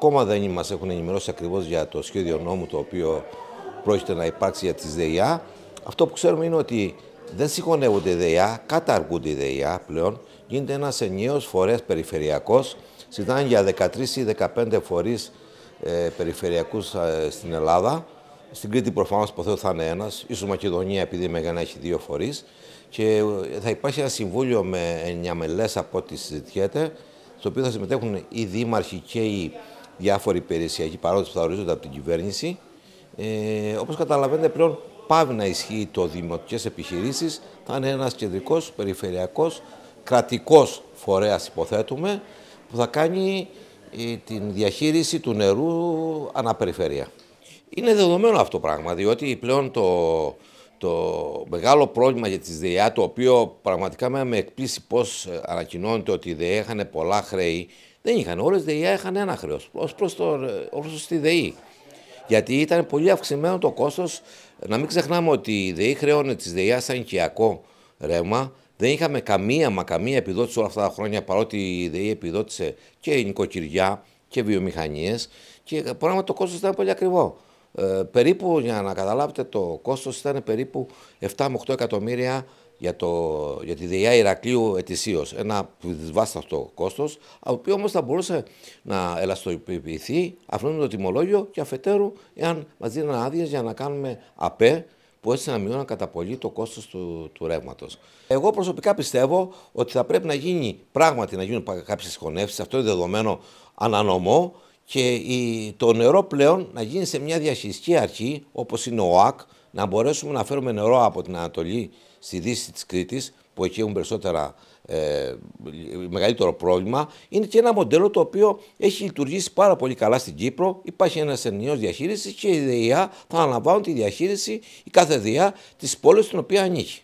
Ακόμα δεν μας έχουν ενημερώσει ακριβώς για το σχέδιο νόμου το οποίο πρόκειται να υπάρξει για τις ΔΕΙΑ. Αυτό που ξέρουμε είναι ότι δεν συγχωνεύονται οι ΔΕΙΑ, καταργούνται οι ΔΕΙΑ πλέον. Γίνεται ένας ενιαίος φορέας περιφερειακός, Συζητάνε για 13 ή 15 φορείς ε, περιφερειακούς ε, στην Ελλάδα. Στην Κρήτη προφανώς υποθέτω θα είναι ένας, ίσως Μακεδονία επειδή η Μεγανά έχει δύο φορείς. Και ε, θα υπάρχει ένα συμβούλιο με εννιαμελές από ό,τι συζητιέται, στο οποίο θα συμμετέχουν οι δήμαρχοι και οι διάφοροι υπηρεσιακοί παρόντες που θα ορίζονται από την κυβέρνηση. Ε, όπως καταλαβαίνετε πλέον πάβει να ισχύει το δημοτικές επιχειρήσεις, θα είναι ένας κεντρικός, περιφερειακός, κρατικός φορέας υποθέτουμε, που θα κάνει ε, την διαχείριση του νερού αναπεριφέρεια. Είναι δεδομένο αυτό πράγμα, διότι πλέον το, το μεγάλο πρόβλημα για τις ΔΕΙΑ, το οποίο πραγματικά με εκπλήσει πώς ε, ανακοινώνεται ότι οι ΔΕΙΑ είχαν πολλά χρέη, δεν είχαν. Όλες οι ΔΕΙΑ είχαν ένα χρέος ως προς τη ΔΕΗ. Γιατί ήταν πολύ αυξημένο το κόστος. Να μην ξεχνάμε ότι η ΔΕΗ χρέωνε τη ΔΕΙΑ σαν οικιακό ρεύμα. Δεν είχαμε καμία μα καμία επιδότηση όλα αυτά τα χρόνια παρότι η ΔΕΗ επιδότησε και η νοικοκυριά και βιομηχανίες. Και πράγμα το κόστος ήταν πολύ ακριβό. Ε, περίπου, για να καταλάβετε, το κόστος ήταν περίπου 7 με 8 εκατομμύρια για, το, για τη ΔΕΙΑ Ηρακλείου ετησίως. Ένα δυσβάστατο κόστο, το οποίο όμως θα μπορούσε να ελαστοποιηθεί αφού το τιμολόγιο και αφετέρου, εάν μας δίνουν άδειες για να κάνουμε ΑΠΕ, που έτσι να μειώνουν κατά πολύ το κόστος του, του ρεύματος. Εγώ προσωπικά πιστεύω ότι θα πρέπει να γίνει πράγματι να γίνουν κάποιες συγχωνεύσεις, αυτό είναι δεδομένο ανανομό και η, το νερό πλέον να γίνει σε μια διαχειριστική αρχή όπως είναι ο ΑΚ να μπορέσουμε να φέρουμε νερό από την Ανατολή στη Δύση της Κρήτης, που εκεί έχουν περισσότερα, ε, μεγαλύτερο πρόβλημα, είναι και ένα μοντέλο το οποίο έχει λειτουργήσει πάρα πολύ καλά στην Κύπρο. Υπάρχει ένας ενιαίος διαχείρισης και η ΔΕΙΑ θα αναλαμβάνουν τη διαχείριση η κάθε ΔΕΙΑ τη πόλη στην οποία ανήκει.